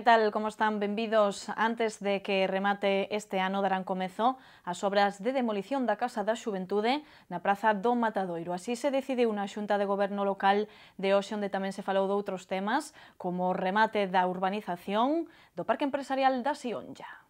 que tal? Como están? Benvidos. Antes de que remate este ano darán comezo as obras de demolición da Casa da Xuventude na Praza do Matadoiro. Así se decidiu na Xunta de Goberno Local de hoxe onde tamén se falou de outros temas como o remate da urbanización do Parque Empresarial da Sionja.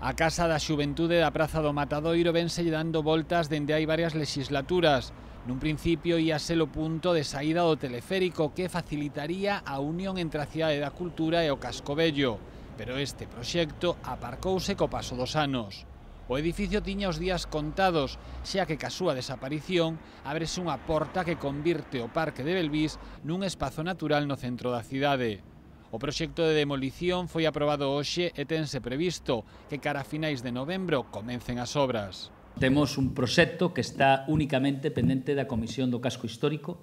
A Casa da Xuventude da Praza do Matadoiro vense lle dando voltas dende hai varias legislaturas. Nun principio ia ser o punto de saída do teleférico que facilitaría a unión entre a Cidade da Cultura e o Casco Bello. pero este proxecto aparcouse co paso dos anos. O edificio tiña os días contados, xa que ca súa desaparición abrese unha porta que convirte o Parque de Belvís nun espazo natural no centro da cidade. O proxecto de demolición foi aprobado hoxe e tense previsto que cara a finais de novembro comencen as obras. Temos un proxecto que está únicamente pendente da Comisión do Casco Histórico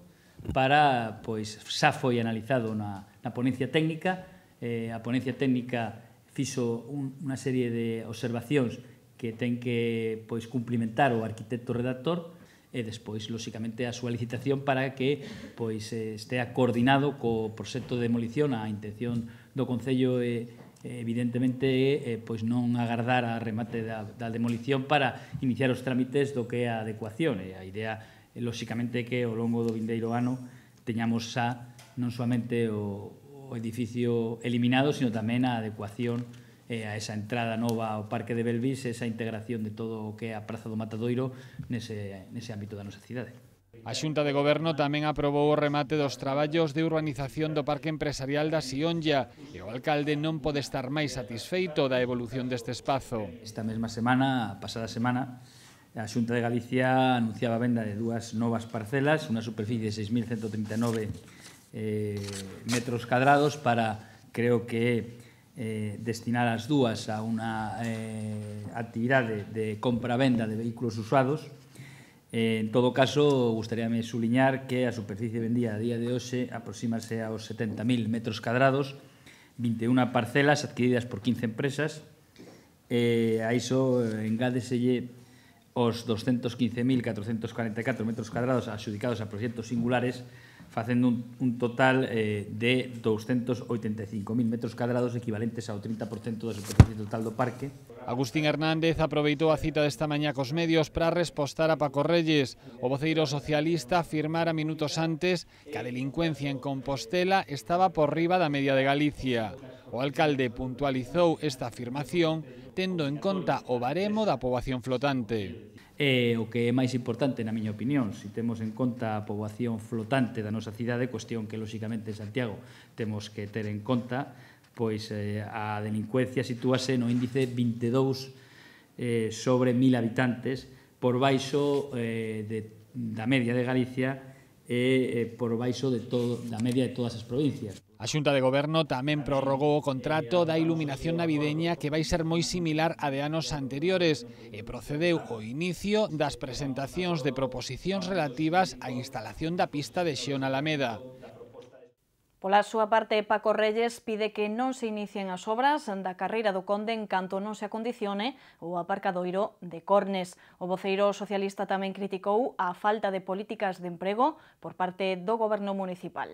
para, pois, xa foi analizado na, na ponencia técnica, eh, a ponencia técnica fixo un, unha serie de observacións que ten que pois cumplimentar o arquitecto redactor e despois, lóxicamente, a súa licitación para que pois eh, estea coordinado co proxecto de demolición a intención do Concello e evidentemente eh, pois non agardar a remate da, da demolición para iniciar os trámites do que é a adecuación e a idea eh, lóxicamente que ao longo do vindeiro ano teñamos xa non somente o, o edificio eliminado, sino tamén a adecuación eh, a esa entrada nova ao Parque de Belvis, esa integración de todo o que é a Praza do Matadoiro nese, nese ámbito da nosa cidade. A Xunta de Goberno tamén aprobou o remate dos traballos de urbanización do Parque Empresarial da Sionlla e o alcalde non pode estar máis satisfeito da evolución deste espazo. Esta mesma semana, a pasada semana, a Xunta de Galicia anunciaba a venda de dúas novas parcelas, unha superficie de 6.139 eh, metros cadrados para, creo que eh, destinar as dúas a unha eh, actividade de compra-venda de vehículos usados. Eh, en todo caso, gustaríame suliñar que a superficie vendida a día de hoxe aproximase aos 70.000 metros cadrados, 21 parcelas adquiridas por 15 empresas. Eh, a iso eh, engádeselle os 215.444 metros cadrados adxudicados a proxectos singulares facendo un, un total eh, de 285.000 metros cadrados equivalentes ao 30% da superficie total do parque. Agustín Hernández aproveitou a cita desta mañá cos medios para respostar a Paco Reyes. O voceiro socialista afirmara minutos antes que a delincuencia en Compostela estaba por riba da media de Galicia. O alcalde puntualizou esta afirmación tendo en conta o baremo da poboación flotante. E o que é máis importante, na miña opinión, se si temos en conta a poboación flotante da nosa cidade, cuestión que, lóxicamente, en Santiago temos que ter en conta, pois eh, a delincuencia sitúase no índice 22 eh, sobre 1.000 habitantes, por baixo eh, de, da media de Galicia e eh, por baixo de todo, da media de todas as provincias. A Xunta de Goberno tamén prorrogou o contrato da iluminación navideña que vai ser moi similar a de anos anteriores e procedeu o inicio das presentacións de proposicións relativas á instalación da pista de Xeón Alameda. Pola súa parte, Paco Reyes pide que non se inicien as obras da carreira do Conde en canto non se acondicione o aparcadoiro de Cornes. O voceiro socialista tamén criticou a falta de políticas de emprego por parte do goberno municipal.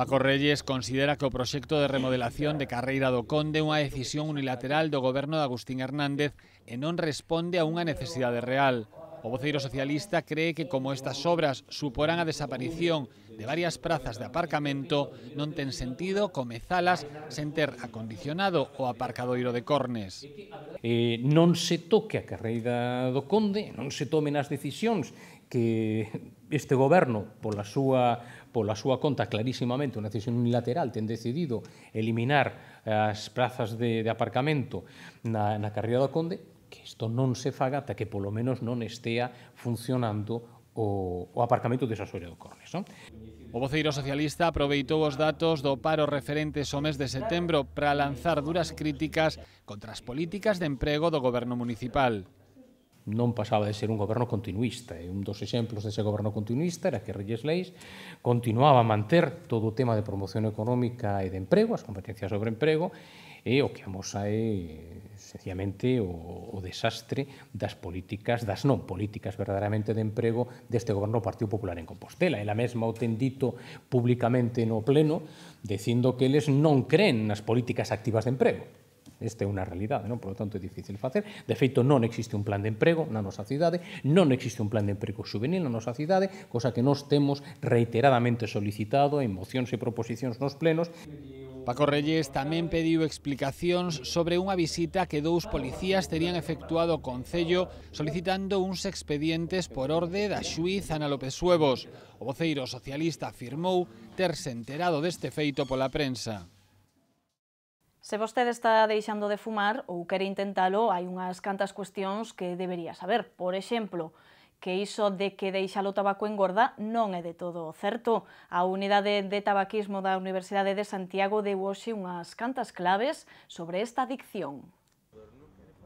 Paco Reyes considera que o proxecto de remodelación de Carreira do Conde é unha decisión unilateral do goberno de Agustín Hernández e non responde a unha necesidade real. O voceiro socialista cree que como estas obras suporán a desaparición de varias prazas de aparcamento, non ten sentido comezalas sen ter acondicionado o aparcadoiro de Cornes. Eh, non se toque a carreira do Conde, non se tomen as decisións que este goberno, pola súa pola súa conta clarísimamente unha decisión unilateral ten decidido eliminar as prazas de, de aparcamento na, na Carreira do Conde, que isto non se faga ata que polo menos non estea funcionando o, o aparcamento de Sasoria do Cornes. Non? O voceiro socialista aproveitou os datos do paro referentes ao mes de setembro para lanzar duras críticas contra as políticas de emprego do goberno municipal non pasaba de ser un goberno continuista. E un dos exemplos dese goberno continuista era que Reyes Leis continuaba a manter todo o tema de promoción económica e de emprego, as competencias sobre emprego, e o que amosa é sencillamente o, o desastre das políticas, das non políticas verdadeiramente de emprego deste goberno do Partido Popular en Compostela. Ela mesma o ten dito públicamente no Pleno, dicindo que eles non creen nas políticas activas de emprego Esta é unha realidade, non? Por lo tanto, é difícil facer. De feito, non existe un plan de emprego na nosa cidade, non existe un plan de emprego juvenil na nosa cidade, cosa que nos temos reiteradamente solicitado en mocións e proposicións nos plenos. Paco Reyes tamén pediu explicacións sobre unha visita que dous policías terían efectuado ao Concello solicitando uns expedientes por orde da xuiz Ana López Suevos. O voceiro socialista afirmou terse enterado deste feito pola prensa. Se vostede está deixando de fumar ou quere intentalo, hai unhas cantas cuestións que debería saber. Por exemplo, que iso de que deixar o tabaco engorda non é de todo certo. A Unidade de Tabaquismo da Universidade de Santiago deu hoxe unhas cantas claves sobre esta adicción.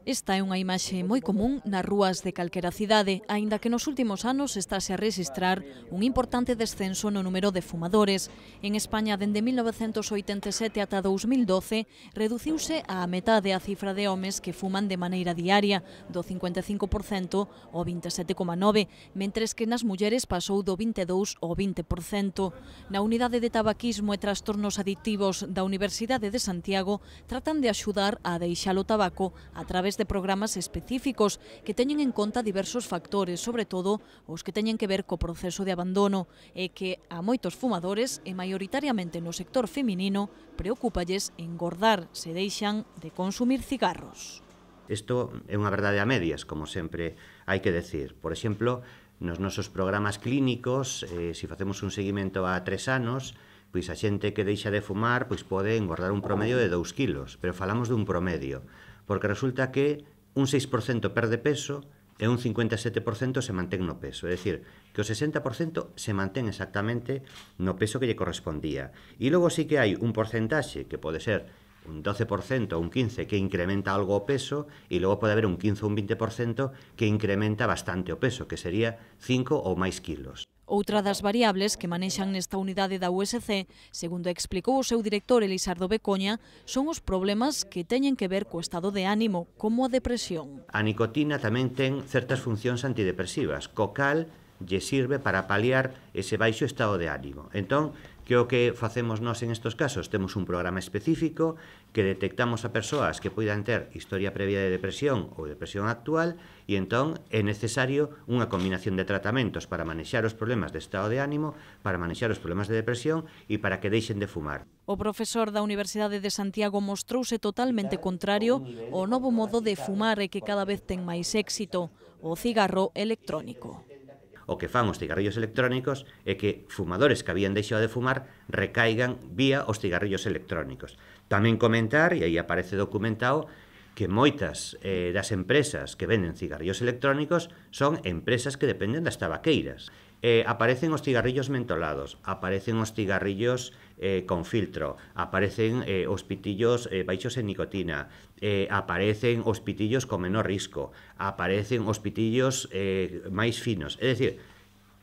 Esta é unha imaxe moi común nas rúas de calquera cidade, aínda que nos últimos anos estáse a registrar un importante descenso no número de fumadores. En España, dende 1987 ata 2012, reduciuse á metade a cifra de homes que fuman de maneira diaria, do 55% ao 27,9%, mentres que nas mulleres pasou do 22% ao 20%. Na unidade de tabaquismo e trastornos adictivos da Universidade de Santiago tratan de axudar a deixar o tabaco a través través de programas específicos que teñen en conta diversos factores, sobre todo os que teñen que ver co proceso de abandono e que a moitos fumadores e maioritariamente no sector feminino preocúpalles engordar se deixan de consumir cigarros. Isto é unha verdade a medias, como sempre hai que decir. Por exemplo, nos nosos programas clínicos, eh, se si facemos un seguimento a tres anos, pois a xente que deixa de fumar pois pode engordar un promedio de 2 kilos, pero falamos dun promedio porque resulta que un 6% perde peso e un 57% se mantén no peso, é dicir, que o 60% se mantén exactamente no peso que lle correspondía. E logo sí que hai un porcentaxe que pode ser un 12% ou un 15% que incrementa algo o peso e logo pode haber un 15 ou un 20% que incrementa bastante o peso, que sería 5 ou máis kilos. Outra das variables que manexan nesta unidade da USC, segundo explicou o seu director Elisardo Becoña, son os problemas que teñen que ver co estado de ánimo, como a depresión. A nicotina tamén ten certas funcións antidepresivas, co cal lle sirve para paliar ese baixo estado de ánimo. Entón, Que o que facemos nós en estos casos? Temos un programa específico que detectamos a persoas que poidan ter historia previa de depresión ou depresión actual e entón é necesario unha combinación de tratamentos para manexar os problemas de estado de ánimo, para manexar os problemas de depresión e para que deixen de fumar. O profesor da Universidade de Santiago mostrouse totalmente contrario ao novo modo de fumar e que cada vez ten máis éxito, o cigarro electrónico o que fan os cigarrillos electrónicos é que fumadores que habían deixado de fumar recaigan vía os cigarrillos electrónicos. Tamén comentar, e aí aparece documentado, que moitas las eh, empresas que venden cigarrillos electrónicos son empresas que dependen das tabaqueiras. Eh, aparecen los cigarrillos mentolados, aparecen los cigarrillos eh, con filtro, aparecen eh, os pitillos en nicotina, aparecen os pitillos con menor risco, aparecen os pitillos más finos. ...es decir,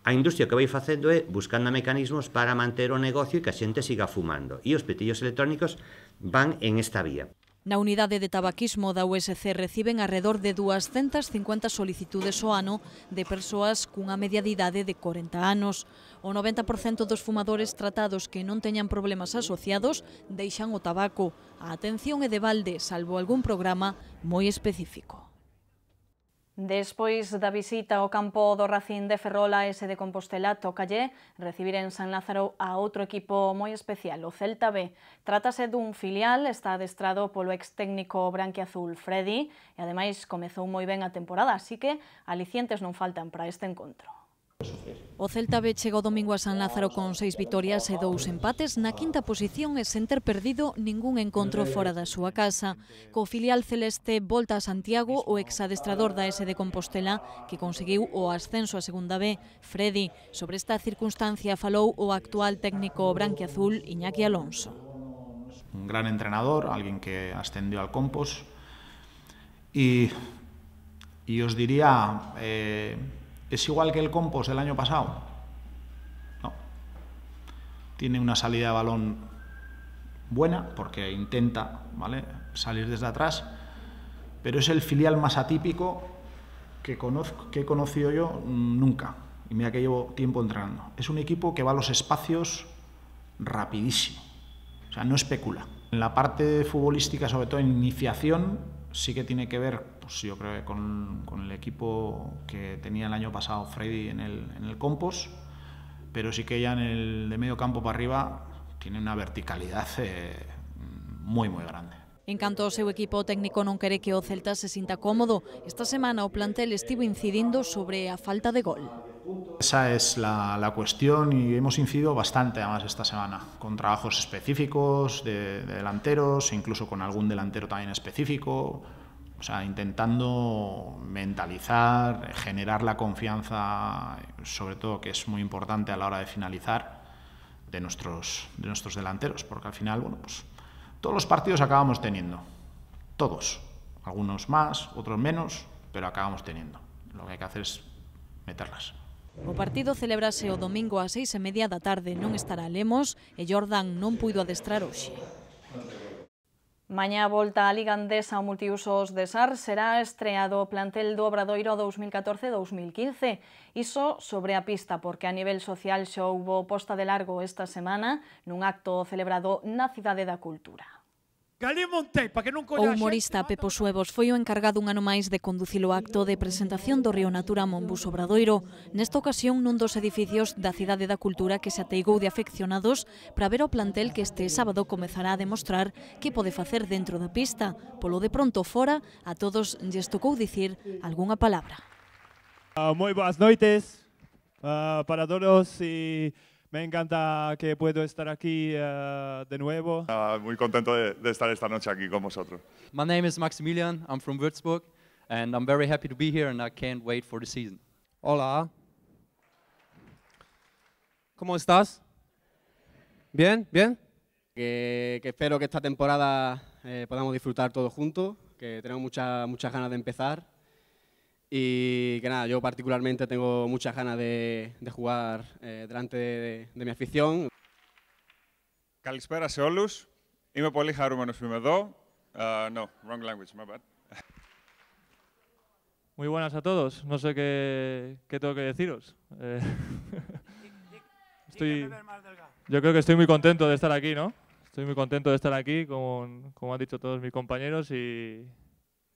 a industria que vai facendo ...es buscando mecanismos para mantener un negocio ...y e que a xente siga fumando. ...y e os pitillos electrónicos van en esta vía. Na unidade de tabaquismo da USC reciben arredor de 250 solicitudes ao ano de persoas cunha media de idade de 40 anos. O 90% dos fumadores tratados que non teñan problemas asociados deixan o tabaco. A atención é de balde, salvo algún programa moi específico. Despois da visita ao campo do Racín de Ferrola e ese de Compostela, tocalle recibir en San Lázaro a outro equipo moi especial, o Celta B. Trátase dun filial, está adestrado polo ex técnico branquiazul Freddy, e ademais comezou moi ben a temporada, así que alicientes non faltan para este encontro. O Celta B chegou domingo a San Lázaro con seis vitorias e dous empates na quinta posición e sen ter perdido ningún encontro fora da súa casa. Co filial celeste volta a Santiago o exadestrador da S de Compostela que conseguiu o ascenso a segunda B, Freddy. Sobre esta circunstancia falou o actual técnico branquiazul Iñaki Alonso. Un gran entrenador, alguén que ascendió al Compos e, e os diría... Eh, ¿Es igual que el compost del año pasado? No. Tiene una salida de balón buena, porque intenta ¿vale? salir desde atrás, pero es el filial más atípico que, conozco, que he conocido yo mm, nunca. Y mira que llevo tiempo entrenando. Es un equipo que va a los espacios rapidísimo. O sea, no especula. En la parte futbolística, sobre todo en iniciación, sí que tiene que ver, pues yo creo con, el equipo que tenía el año pasado Freddy en el, en el Compos, pero sí que ya en el de medio campo para arriba tiene una verticalidad eh, muy, muy grande. encantó ao seu equipo técnico no quere que o Celta se sienta cómodo. Esta semana o plantel estivo incidiendo sobre a falta de gol. Esa es la, la, cuestión y hemos incidido bastante además esta semana, con trabajos específicos de, de delanteros, incluso con algún delantero también específico. O sea, intentando mentalizar, generar la confianza, sobre todo que es muy importante a la hora de finalizar, de nuestros, de nuestros delanteros, porque al final, bueno, pues todos los partidos acabamos teniendo, todos, algunos más, otros menos, pero acabamos teniendo. Lo que hay que hacer es meterlas. O partido celebrase o domingo ás seis e media da tarde. Non estará Lemos e Jordan non puido adestrar hoxe. Mañá volta a Liga Andesa ao multiusos de SAR será estreado o plantel do Obradoiro 2014-2015. Iso sobre a pista, porque a nivel social xa houbo posta de largo esta semana nun acto celebrado na Cidade da Cultura para que non O humorista Pepo Suevos foi o encargado un ano máis de conducir o acto de presentación do Río Natura Monbus Obradoiro, nesta ocasión nun dos edificios da Cidade da Cultura que se ateigou de afeccionados para ver o plantel que este sábado comezará a demostrar que pode facer dentro da pista, polo de pronto fora, a todos lle estocou dicir algunha palabra. Uh, moi boas noites uh, para todos e... Y... Me encanta que puedo estar aquí eh, de nuevo. Ah, muy contento de, estar esta noche aquí con vosotros. My name is Maximilian. I'm from Würzburg, and I'm very happy to be here, and I can't wait for the season. Hola. ¿Cómo estás? Bien, bien. Que, espero que esta temporada eh, podamos disfrutar todo juntos, que tenemos muchas muchas ganas de empezar y que nada, yo particularmente tengo muchas ganas de, jugar eh, delante de, mi afición. Καλησπέρα σε όλους. Είμαι πολύ χαρούμενος που είμαι no, wrong language, my bad. Muy buenas a todos. No sé qué, qué tengo que deciros. Eh, estoy, yo creo que estoy muy contento de estar aquí, ¿no? Estoy muy contento de estar aquí, como, como han dicho todos mis compañeros, y,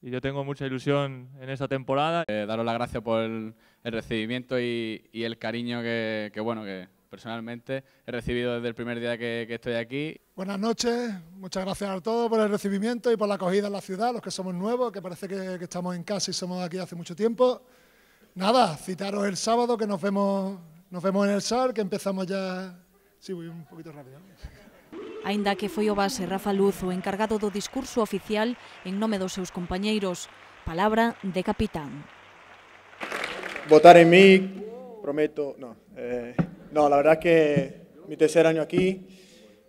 y yo tengo mucha ilusión en esta temporada. Eh, daros las gracias por el, recibimiento y, el cariño que, bueno, que personalmente he recibido desde el primer día que, estoy aquí. Buenas noches, muchas gracias a todos por el recibimiento y por la acogida en la ciudad, los que somos nuevos, que parece que, estamos en casa y somos aquí hace mucho tiempo. Nada, citaros el sábado que nos vemos, nos vemos en el SAR, que empezamos ya... Sí, voy un poquito rápido. ...ainda que fue o base Rafa Luz o encargado do discurso oficial en nome dos seus compañeros... Palabra de capitán. Votar en mí, prometo... No, eh, no la verdad que mi tercer año aquí...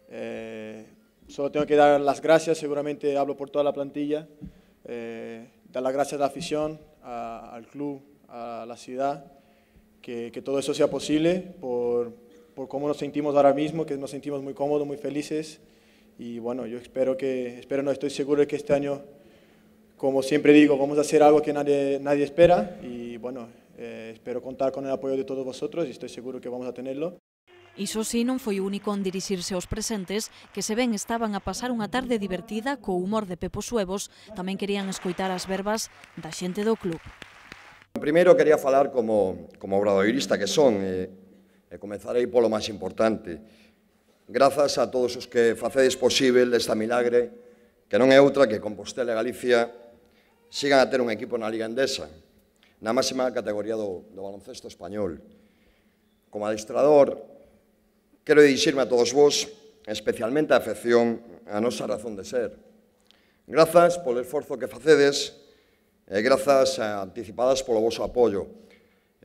Eh, solo tengo que dar las gracias, seguramente hablo por toda la plantilla. Eh, dar las gracias a la afición, al club, a la ciudad, que, que todo eso sea posible por, por cómo nos sentimos ahora mismo, que nos sentimos muy cómodos, muy felices. Y bueno, yo espero que, espero no, estoy seguro de que este año, como siempre digo, vamos a hacer algo que nadie, nadie espera. Y bueno, eh, espero contar con el apoyo de todos vosotros y estoy seguro que vamos a tenerlo. Iso si non foi único en dirixirse aos presentes, que se ben estaban a pasar unha tarde divertida co humor de Pepo Suevos, tamén querían escoitar as verbas da xente do club. Primeiro quería falar como, como obradoirista que son, eh, E comenzarei polo máis importante. Grazas a todos os que facedes posible esta milagre, que non é outra que Compostela e Galicia sigan a ter un equipo na Liga Endesa, na máxima categoría do, do baloncesto español. Como adestrador, quero dirixirme a todos vos, especialmente a afección, a nosa razón de ser. Grazas polo esforzo que facedes e grazas anticipadas polo vosso apoio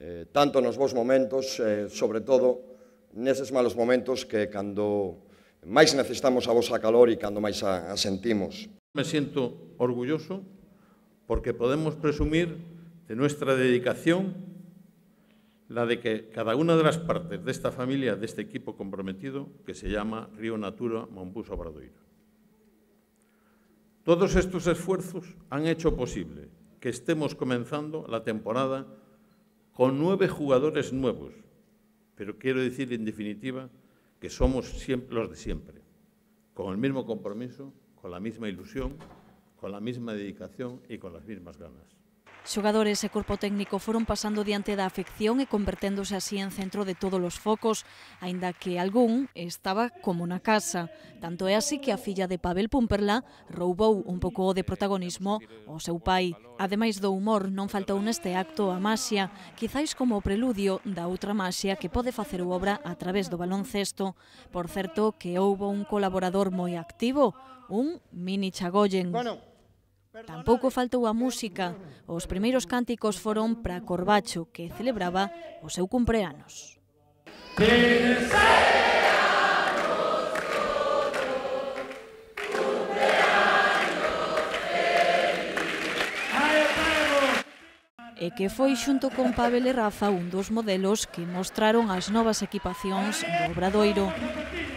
eh, tanto nos bons momentos, eh, sobre todo neses malos momentos que cando máis necesitamos a vosa calor e cando máis a, a sentimos. Me sinto orgulloso porque podemos presumir de nuestra dedicación, la de que cada una de las partes de esta familia, de este equipo comprometido, que se llama Río Natura Mombuso Bradoiro. Todos estos esfuerzos han hecho posible que estemos comenzando la temporada con nueve jugadores nuevos. Pero quiero decir, en definitiva, que somos los de siempre, con el mismo compromiso, con la misma ilusión, con la misma dedicación y con las mismas ganas. Xogadores e corpo técnico foron pasando diante da afección e converténdose así en centro de todos os focos, aínda que algún estaba como na casa. Tanto é así que a filla de Pavel Pumperla roubou un pouco de protagonismo ao seu pai. Ademais do humor, non faltou neste acto a Masia, quizáis como o preludio da outra Masia que pode facer obra a través do baloncesto. Por certo, que houbo un colaborador moi activo, un mini Chagoyen. Bueno, Tampouco faltou a música. Os primeiros cánticos foron para Corbacho, que celebraba o seu cumpleanos. e que foi xunto con Pavel e Rafa un dos modelos que mostraron as novas equipacións do Obradoiro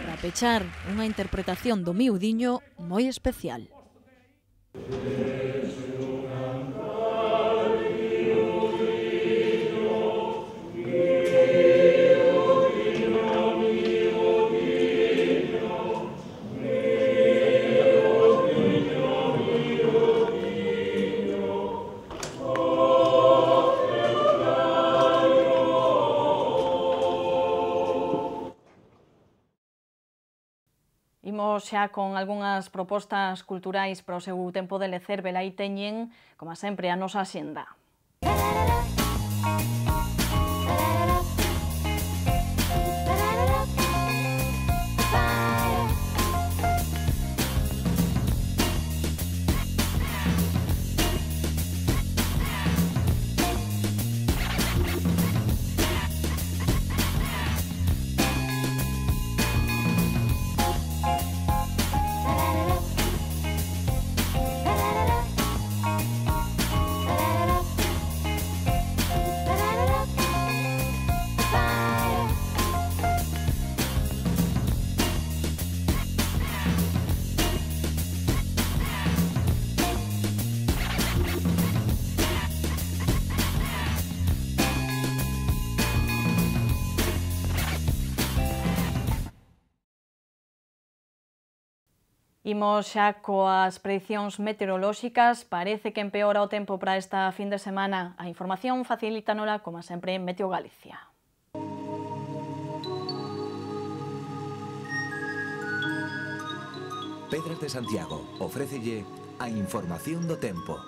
para pechar unha interpretación do miudiño moi especial. xa con algunhas propostas culturais para o seu tempo de lecer, velai teñen, como sempre, a nosa xenda. la, la, la, la, la, la. Imos xa coas predicións meteorolóxicas. Parece que empeora o tempo para esta fin de semana. A información facilitanola, como sempre, en Meteo Galicia. Pedras de Santiago ofrécelle a información do tempo.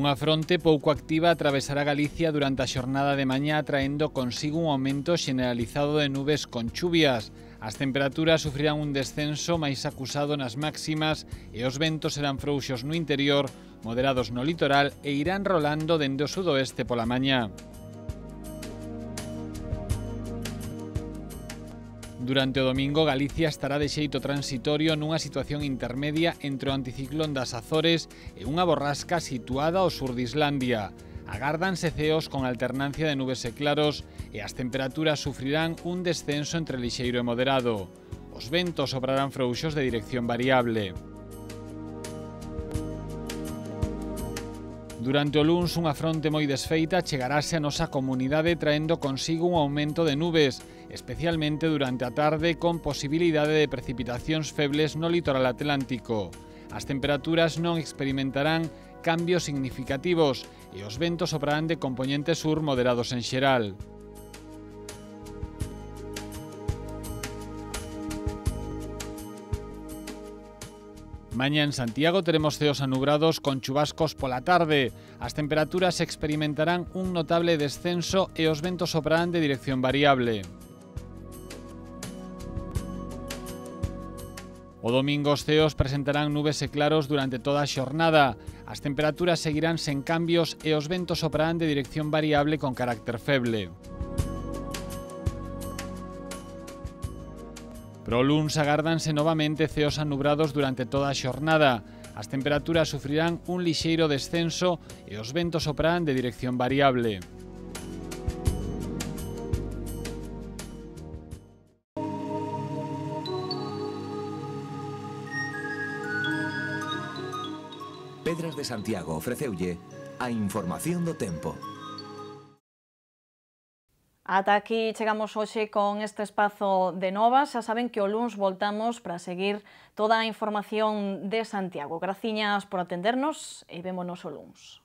Unha fronte pouco activa atravesará Galicia durante a xornada de mañá traendo consigo un aumento xeneralizado de nubes con chuvias. As temperaturas sufrirán un descenso máis acusado nas máximas e os ventos serán frouxos no interior, moderados no litoral e irán rolando dende o sudoeste pola mañá. Durante o domingo Galicia estará de xeito transitorio nunha situación intermedia entre o anticiclón das Azores e unha borrasca situada ao sur de Islandia. Agárdanse ceos con alternancia de nubes e claros e as temperaturas sufrirán un descenso entre lixeiro e moderado. Os ventos sobrarán frouxos de dirección variable. Durante o luns unha fronte moi desfeita chegarase a nosa comunidade traendo consigo un aumento de nubes, especialmente durante a tarde con posibilidade de precipitacións febles no litoral atlántico. As temperaturas non experimentarán cambios significativos e os ventos soprarán de componente sur moderados en xeral. Mañá en Santiago teremos ceos anubrados con chubascos pola tarde. As temperaturas experimentarán un notable descenso e os ventos soprarán de dirección variable. O domingo os ceos presentarán nubes e claros durante toda a xornada. As temperaturas seguirán sen cambios e os ventos soprarán de dirección variable con carácter feble. Pro luns agárdanse novamente ceos anubrados durante toda a xornada. As temperaturas sufrirán un lixeiro descenso e os ventos soprarán de dirección variable. Pedras de Santiago ofreceulle a información do tempo. Ata aquí chegamos hoxe con este espazo de novas. Xa saben que o luns voltamos para seguir toda a información de Santiago. Graciñas por atendernos e vémonos o luns.